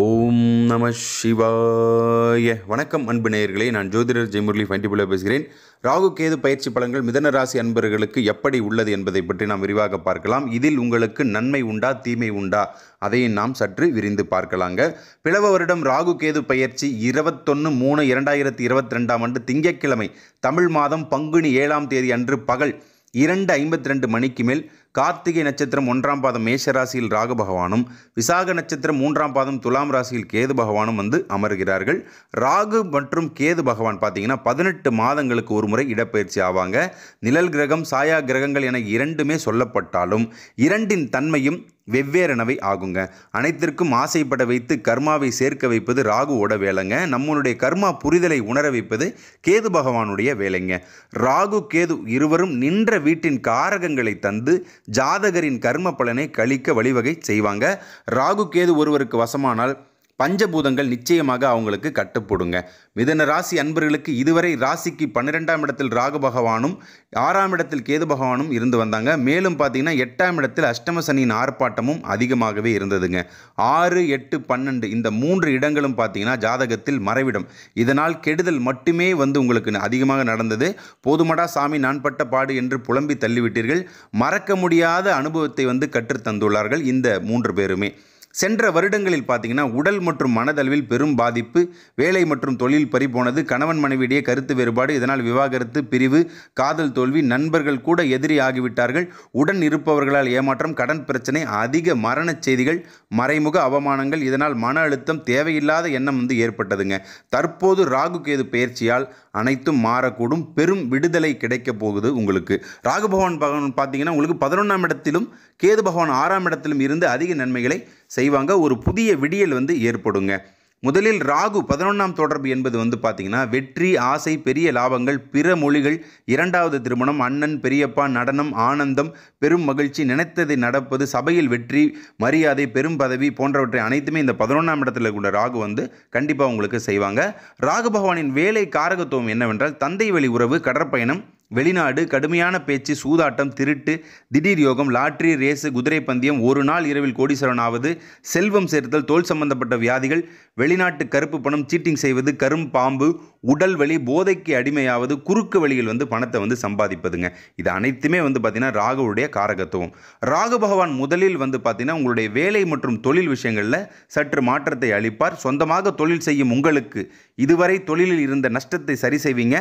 ஓம் நம சிவாய வணக்கம் அன்பு நேயர்களே நான் ஜோதிடர் ஜெயமுரளி ஃபைண்டிபுல பேசுகிறேன் ராகு கேது பயிற்சி பலன்கள் மிதன ராசி அன்பர்களுக்கு எப்படி உள்ளது என்பதை பற்றி நாம் விரிவாக பார்க்கலாம் இதில் உங்களுக்கு நன்மை உண்டா தீமை உண்டா அதையும் நாம் சற்று விரிந்து பார்க்கலாங்க பிளவ வருடம் ராகு கேது பயிற்சி இருபத்தொன்று மூணு இரண்டாயிரத்தி இருபத்தி ரெண்டாம் ஆண்டு திங்கட்கிழமை தமிழ் மாதம் பங்குனி ஏழாம் தேதி அன்று பகல் இரண்டு ஐம்பத்தி ரெண்டு மணிக்கு மேல் கார்த்திகை நட்சத்திரம் ஒன்றாம் பாதம் மேஷ ராசியில் ராகு பகவானும் விசாக நட்சத்திரம் மூன்றாம் பாதம் துலாம் ராசியில் கேது பகவானும் வந்து அமர்கிறார்கள் ராகு மற்றும் கேது பகவான் பார்த்தீங்கன்னா பதினெட்டு மாதங்களுக்கு ஒரு முறை இடப்பெயர்ச்சி ஆவாங்க நிழல் கிரகம் சாயா கிரகங்கள் என இரண்டுமே சொல்லப்பட்டாலும் இரண்டின் தன்மையும் வெவ்வேறனவை ஆகுங்க அனைத்திற்கும் ஆசைப்பட வைத்து கர்மாவை சேர்க்க வைப்பது ராகுவோட வேலைங்க நம்மளுடைய கர்மா புரிதலை உணர வைப்பது கேது பகவானுடைய வேலைங்க ராகு கேது இருவரும் நின்ற வீட்டின் காரகங்களை தந்து ஜாதகரின் கர்ம பலனை கழிக்க வழிவகை செய்வாங்க ராகு கேது ஒருவருக்கு வசமானால் பஞ்சபூதங்கள் நிச்சயமாக அவங்களுக்கு கட்டுப்படுங்க மிதன ராசி அன்பர்களுக்கு இதுவரை ராசிக்கு பன்னிரெண்டாம் இடத்தில் ராகு பகவானும் ஆறாம் இடத்தில் கேது பகவானும் இருந்து வந்தாங்க மேலும் பார்த்தீங்கன்னா எட்டாம் இடத்தில் அஷ்டம சனியின் ஆர்ப்பாட்டமும் அதிகமாகவே இருந்ததுங்க ஆறு எட்டு பன்னெண்டு இந்த மூன்று இடங்களும் பார்த்தீங்கன்னா ஜாதகத்தில் மறைவிடம் இதனால் கெடுதல் மட்டுமே வந்து உங்களுக்கு அதிகமாக நடந்தது போதுமடா சாமி நான் பட்ட பாடு என்று புலம்பி தள்ளிவிட்டீர்கள் மறக்க முடியாத அனுபவத்தை வந்து கற்றுத்தந்துள்ளார்கள் இந்த மூன்று பேருமே சென்ற வருடங்களில் பார்த்தீங்கன்னா உடல் மற்றும் மனதளவில் பெரும் பாதிப்பு வேலை மற்றும் தொழில் பறி போனது கணவன் மனைவியிடையே கருத்து வேறுபாடு இதனால் விவாகரத்து பிரிவு காதல் தோல்வி நண்பர்கள் கூட எதிரி ஆகிவிட்டார்கள் உடன் இருப்பவர்களால் ஏமாற்றம் கடன் பிரச்சனை அதிக மரணச் செய்திகள் மறைமுக அவமானங்கள் இதனால் மன அழுத்தம் தேவையில்லாத எண்ணம் வந்து ஏற்பட்டதுங்க தற்போது ராகு கேது பயிற்சியால் அனைத்தும் மாறக்கூடும் பெரும் விடுதலை கிடைக்கப் போகுது உங்களுக்கு ராகு பகவான் பகவான் பார்த்தீங்கன்னா உங்களுக்கு பதினொன்றாம் இடத்திலும் கேது பகவான் ஆறாம் இடத்திலும் இருந்து அதிக நன்மைகளை செய்வாங்க ஒரு புதிய விடியல் வந்து ஏற்படுங்க முதலில் ராகு பதினொன்றாம் தொடர்பு என்பது வந்து பார்த்திங்கன்னா வெற்றி ஆசை பெரிய லாபங்கள் பிற மொழிகள் இரண்டாவது திருமணம் அண்ணன் பெரியப்பா நடனம் ஆனந்தம் பெரும் மகிழ்ச்சி நினைத்தது நடப்பது சபையில் வெற்றி மரியாதை பெரும் பதவி போன்றவற்றை அனைத்துமே இந்த பதினொன்றாம் இடத்துல உள்ள ராகு வந்து கண்டிப்பாக உங்களுக்கு செய்வாங்க ராகு பகவானின் வேலை காரகத்துவம் என்னவென்றால் தந்தை வழி உறவு கடற்பயணம் வெளிநாடு கடுமையான பேச்சு சூதாட்டம் திருட்டு திடீர் யோகம் லாட்ரி ரேஸு குதிரை பந்தயம் ஒரு நாள் இரவில் ஆவது செல்வம் சேர்த்தல் தோல் சம்பந்தப்பட்ட வியாதிகள் வெளிநாட்டு கருப்பு பணம் சீட்டிங் செய்வது கரும் பாம்பு உடல் வலி போதைக்கு அடிமையாவது குறுக்கு வழியில் வந்து பணத்தை வந்து சம்பாதிப்பதுங்க இது அனைத்துமே வந்து பார்த்திங்கன்னா ராகுவுடைய காரகத்துவம் ராகு பகவான் முதலில் வந்து பார்த்திங்கன்னா உங்களுடைய வேலை மற்றும் தொழில் விஷயங்களில் சற்று மாற்றத்தை அளிப்பார் சொந்தமாக தொழில் செய்யும் உங்களுக்கு இதுவரை தொழிலில் இருந்த நஷ்டத்தை சரி செய்வீங்க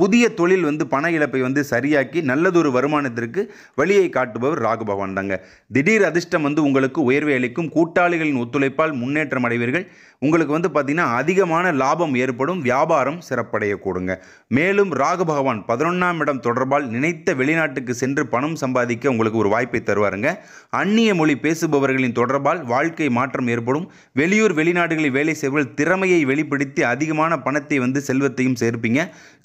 புதிய தொழில் வந்து பண இழப்பை வந்து சரியாக்கி நல்லதொரு வருமானத்திற்கு வழியை காட்டுபவர் ராகு பகவான் தாங்க திடீர் அதிர்ஷ்டம் வந்து உங்களுக்கு உயர்வை அளிக்கும் கூட்டாளிகளின் ஒத்துழைப்பால் முன்னேற்றம் அடைவீர்கள் உங்களுக்கு வந்து பார்த்திங்கன்னா அதிகமான லாபம் ஏற்படும் வியாபாரம் சிறப்படையக்கூடுங்க மேலும் ராகு பகவான் பதினொன்றாம் இடம் தொடர்பால் நினைத்த வெளிநாட்டுக்கு சென்று பணம் சம்பாதிக்க உங்களுக்கு ஒரு வாய்ப்பை தருவாருங்க அந்நிய மொழி பேசுபவர்களின் தொடர்பால் வாழ்க்கை மாற்றம் ஏற்படும் வெளியூர் வெளிநாடுகளில் வேலை செய்வர்கள் திறமையை வெளிப்படுத்தி அதிகமான பணத்தை வந்து செல்வத்தையும் சேர்ப்பீங்க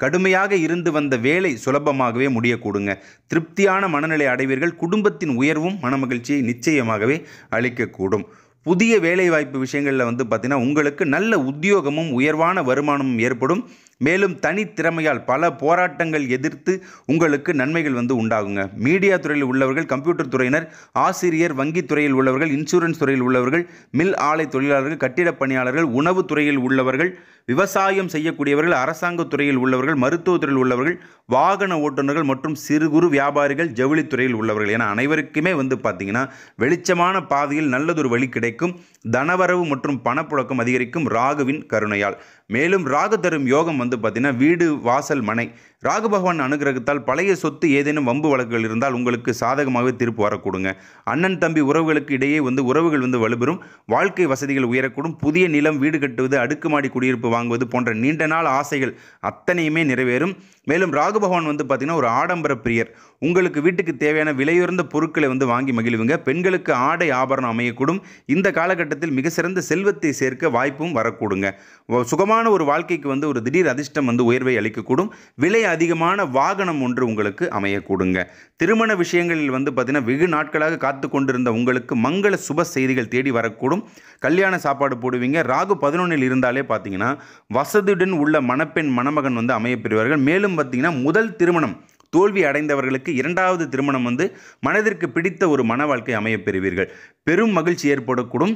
கடுமையாக தடையாக இருந்து வந்த வேலை சுலபமாகவே முடியக்கூடுங்க திருப்தியான மனநிலை அடைவீர்கள் குடும்பத்தின் உயர்வும் மனமகிழ்ச்சியை நிச்சயமாகவே அளிக்கக்கூடும் புதிய வேலைவாய்ப்பு விஷயங்களில் வந்து பார்த்திங்கன்னா உங்களுக்கு நல்ல உத்தியோகமும் உயர்வான வருமானமும் ஏற்படும் மேலும் தனித்திறமையால் பல போராட்டங்கள் எதிர்த்து உங்களுக்கு நன்மைகள் வந்து உண்டாகுங்க மீடியா துறையில் உள்ளவர்கள் கம்ப்யூட்டர் துறையினர் ஆசிரியர் வங்கித் துறையில் உள்ளவர்கள் இன்சூரன்ஸ் துறையில் உள்ளவர்கள் மில் ஆலை தொழிலாளர்கள் கட்டிடப் பணியாளர்கள் உணவு துறையில் உள்ளவர்கள் விவசாயம் செய்யக்கூடியவர்கள் அரசாங்க துறையில் உள்ளவர்கள் மருத்துவத்துறையில் உள்ளவர்கள் வாகன ஓட்டுநர்கள் மற்றும் சிறு குறு வியாபாரிகள் ஜவுளித்துறையில் உள்ளவர்கள் என அனைவருக்குமே வந்து பார்த்திங்கன்னா வெளிச்சமான பாதையில் நல்லதொரு வழி கிடைக்கும் தனவரவு மற்றும் பணப்புழக்கம் அதிகரிக்கும் ராகுவின் கருணையால் மேலும் ராகு தரும் யோகம் வந்து பார்த்திங்கன்னா வீடு வாசல் மனை ராகு பகவான் அனுகிரகத்தால் பழைய சொத்து ஏதேனும் வம்பு வழக்குகள் இருந்தால் உங்களுக்கு சாதகமாகவே தீர்ப்பு வரக்கூடுங்க அண்ணன் தம்பி உறவுகளுக்கு இடையே வந்து உறவுகள் வந்து வலுபெறும் வாழ்க்கை வசதிகள் உயரக்கூடும் புதிய நிலம் வீடு கட்டுவது அடுக்குமாடி குடியிருப்பு வாங்குவது போன்ற நீண்ட நாள் ஆசைகள் அத்தனையுமே நிறைவேறும் மேலும் ராகு பகவான் வந்து பார்த்திங்கன்னா ஒரு ஆடம்பர பிரியர் உங்களுக்கு வீட்டுக்கு தேவையான விலையுயர்ந்த பொருட்களை வந்து வாங்கி மகிழ்வுங்க பெண்களுக்கு ஆடை ஆபரணம் அமையக்கூடும் இந்த காலகட்டத்தில் மிக சிறந்த செல்வத்தை சேர்க்க வாய்ப்பும் வரக்கூடுங்க சுகமான ஒரு வாழ்க்கைக்கு வந்து ஒரு திடீர் அதிர்ஷ்டம் வந்து உயர்வை அளிக்கக்கூடும் விலை அதிகமான வாகனம் ஒன்று உங்களுக்கு அமையக்கூடுங்க திருமண விஷயங்களில் வந்து பார்த்திங்கன்னா வெகு நாட்களாக காத்து கொண்டிருந்த உங்களுக்கு மங்கள சுப செய்திகள் தேடி வரக்கூடும் கல்யாண சாப்பாடு போடுவீங்க ராகு பதினொன்றில் இருந்தாலே பார்த்தீங்கன்னா வசதியுடன் உள்ள மணப்பெண் மணமகன் வந்து அமையப்பெறுவார்கள் மேலும் பார்த்தீங்கன்னா முதல் திருமணம் தோல்வி அடைந்தவர்களுக்கு இரண்டாவது திருமணம் வந்து மனதிற்கு பிடித்த ஒரு மன வாழ்க்கை அமையப்பெறுவீர்கள் பெரும் மகிழ்ச்சி ஏற்படக்கூடும்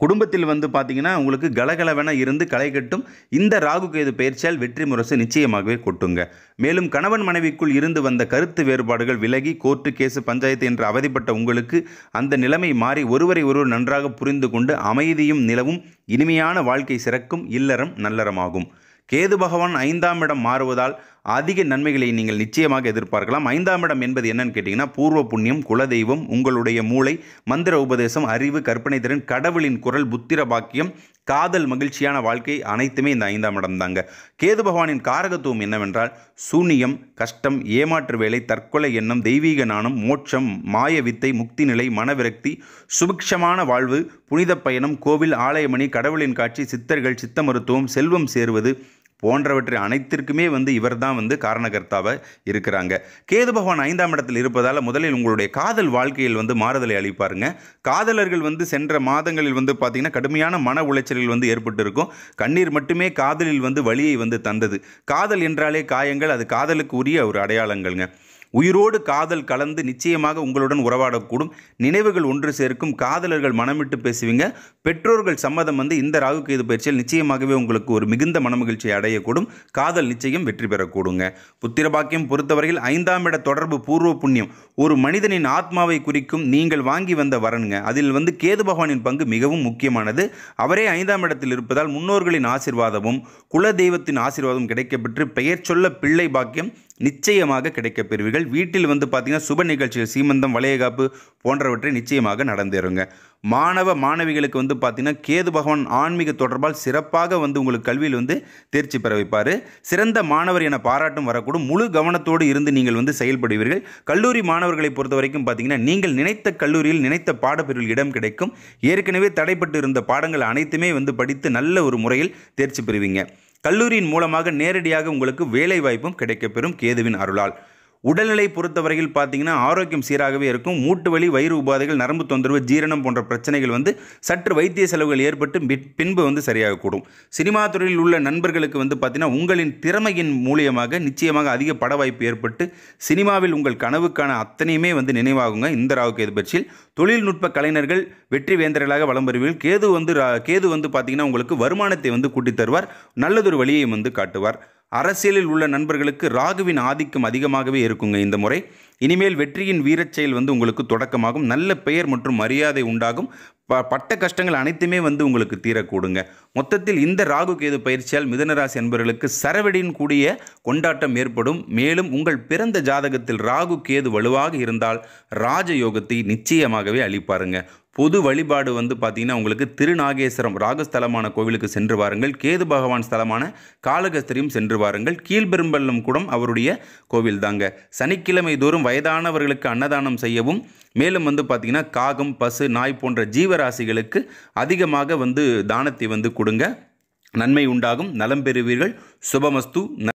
குடும்பத்தில் வந்து பார்த்தீங்கன்னா உங்களுக்கு கலகலவென இருந்து களை கட்டும் இந்த ராகு கேது பயிற்சியால் வெற்றி முரசு நிச்சயமாகவே கொட்டுங்க மேலும் கணவன் மனைவிக்குள் இருந்து வந்த கருத்து வேறுபாடுகள் விலகி கோர்ட்டு கேஸு பஞ்சாயத்து என்று அவதிப்பட்ட உங்களுக்கு அந்த நிலைமை மாறி ஒருவரை ஒருவர் நன்றாக புரிந்து கொண்டு அமைதியும் நிலவும் இனிமையான வாழ்க்கை சிறக்கும் இல்லறம் நல்லறமாகும் கேது பகவான் ஐந்தாம் இடம் மாறுவதால் அதிக நன்மைகளை நீங்கள் நிச்சயமாக எதிர்பார்க்கலாம் ஐந்தாம் இடம் என்பது என்னன்னு கேட்டிங்கன்னா பூர்வ புண்ணியம் குலதெய்வம் உங்களுடைய மூளை மந்திர உபதேசம் அறிவு கற்பனை திறன் கடவுளின் குரல் புத்திர பாக்கியம் காதல் மகிழ்ச்சியான வாழ்க்கை அனைத்துமே இந்த ஐந்தாம் இடம் தாங்க கேது பகவானின் காரகத்துவம் என்னவென்றால் சூனியம் கஷ்டம் ஏமாற்று வேலை தற்கொலை எண்ணம் தெய்வீக நாணம் மோட்சம் மாய வித்தை முக்தி நிலை மனவிரக்தி சுபிக்ஷமான வாழ்வு புனித பயணம் கோவில் ஆலயமணி கடவுளின் காட்சி சித்தர்கள் சித்த மருத்துவம் செல்வம் சேருவது போன்றவற்றை அனைத்திற்குமே வந்து இவர் தான் வந்து காரணகர்த்தாக இருக்கிறாங்க கேது பகவான் ஐந்தாம் இடத்தில் இருப்பதால் முதலில் உங்களுடைய காதல் வாழ்க்கையில் வந்து மாறுதலை அளிப்பாருங்க காதலர்கள் வந்து சென்ற மாதங்களில் வந்து பார்த்திங்கன்னா கடுமையான மன உளைச்சலில் வந்து ஏற்பட்டு கண்ணீர் மட்டுமே காதலில் வந்து வழியை வந்து தந்தது காதல் என்றாலே காயங்கள் அது காதலுக்கு உரிய ஒரு அடையாளங்கள்ங்க உயிரோடு காதல் கலந்து நிச்சயமாக உங்களுடன் உறவாடக்கூடும் நினைவுகள் ஒன்று சேர்க்கும் காதலர்கள் மனமிட்டு பேசுவீங்க பெற்றோர்கள் சம்மதம் வந்து இந்த ராகு கேது பயிற்சியில் நிச்சயமாகவே உங்களுக்கு ஒரு மிகுந்த மனமகிழ்ச்சியை அடையக்கூடும் காதல் நிச்சயம் வெற்றி பெறக்கூடுங்க புத்திரபாக்கியம் பொறுத்தவரையில் ஐந்தாம் இட தொடர்பு பூர்வ புண்ணியம் ஒரு மனிதனின் ஆத்மாவை குறிக்கும் நீங்கள் வாங்கி வந்த வரனுங்க அதில் வந்து கேது பகவானின் பங்கு மிகவும் முக்கியமானது அவரே ஐந்தாம் இடத்தில் இருப்பதால் முன்னோர்களின் ஆசிர்வாதமும் குல தெய்வத்தின் ஆசிர்வாதம் கிடைக்கப்பெற்று பெயர் சொல்ல பிள்ளை பாக்கியம் நிச்சயமாக கிடைக்க பெறுவீர்கள் வீட்டில் வந்து பார்த்திங்கன்னா சுப நிகழ்ச்சிகள் சீமந்தம் வளையகாப்பு போன்றவற்றை நிச்சயமாக நடந்துருங்க மாணவ மாணவிகளுக்கு வந்து பார்த்திங்கன்னா கேது பகவான் ஆன்மீக தொடர்பால் சிறப்பாக வந்து உங்களுக்கு கல்வியில் வந்து தேர்ச்சி பெற வைப்பார் சிறந்த மாணவர் என பாராட்டும் வரக்கூடும் முழு கவனத்தோடு இருந்து நீங்கள் வந்து செயல்படுவீர்கள் கல்லூரி மாணவர்களை பொறுத்த வரைக்கும் பார்த்திங்கன்னா நீங்கள் நினைத்த கல்லூரியில் நினைத்த பாடப்பிரிவில் இடம் கிடைக்கும் ஏற்கனவே தடைப்பட்டு இருந்த பாடங்கள் அனைத்துமே வந்து படித்து நல்ல ஒரு முறையில் தேர்ச்சி பெறுவீங்க கல்லூரியின் மூலமாக நேரடியாக உங்களுக்கு வேலை வாய்ப்பும் கிடைக்கப்பெறும் கேதுவின் அருளால் உடல்நிலை பொறுத்தவரையில் பார்த்தீங்கன்னா ஆரோக்கியம் சீராகவே இருக்கும் மூட்டு வலி வயிறு உபாதைகள் நரம்பு தொந்தரவு ஜீரணம் போன்ற பிரச்சனைகள் வந்து சற்று வைத்திய செலவுகள் ஏற்பட்டு பின்பு வந்து சரியாகக்கூடும் சினிமா துறையில் உள்ள நண்பர்களுக்கு வந்து பார்த்தீங்கன்னா உங்களின் திறமையின் மூலியமாக நிச்சயமாக அதிக பட வாய்ப்பு ஏற்பட்டு சினிமாவில் உங்கள் கனவுக்கான அத்தனையுமே வந்து நினைவாகுங்க இந்த ராவுக்கு எது பட்சியில் தொழில்நுட்ப கலைஞர்கள் வெற்றி வேந்தர்களாக வலம் வருவீர்கள் கேது வந்து கேது வந்து பார்த்தீங்கன்னா உங்களுக்கு வருமானத்தை வந்து கூட்டித் தருவார் நல்லதொரு வழியை வந்து காட்டுவார் அரசியலில் உள்ள நண்பர்களுக்கு ராகுவின் ஆதிக்கம் அதிகமாகவே இருக்குங்க இந்த முறை இனிமேல் வெற்றியின் வீரச் செயல் வந்து உங்களுக்கு தொடக்கமாகும் நல்ல பெயர் மற்றும் மரியாதை உண்டாகும் பட்ட கஷ்டங்கள் அனைத்துமே வந்து உங்களுக்கு தீரக்கூடுங்க மொத்தத்தில் இந்த ராகு கேது பயிற்சியால் மிதனராசி என்பவர்களுக்கு சரவெடியின் கூடிய கொண்டாட்டம் ஏற்படும் மேலும் உங்கள் பிறந்த ஜாதகத்தில் ராகு கேது வலுவாக இருந்தால் ராஜயோகத்தை நிச்சயமாகவே அளிப்பாருங்க பொது வழிபாடு வந்து பார்த்திங்கன்னா உங்களுக்கு திருநாகேஸ்வரம் ராகஸ்தலமான கோவிலுக்கு சென்று வாருங்கள் கேது பகவான் ஸ்தலமான காலகஸ்திரியும் சென்று வாருங்கள் கீழ்பெரும்பள்ளம் கூடம் அவருடைய கோவில் தாங்க சனிக்கிழமை தோறும் வயதானவர்களுக்கு அன்னதானம் செய்யவும் மேலும் வந்து பார்த்திங்கன்னா காகம் பசு நாய் போன்ற ஜீவராசிகளுக்கு அதிகமாக வந்து தானத்தை வந்து கொடுங்க நன்மை உண்டாகும் நலம் பெறுவீர்கள் சுபமஸ்து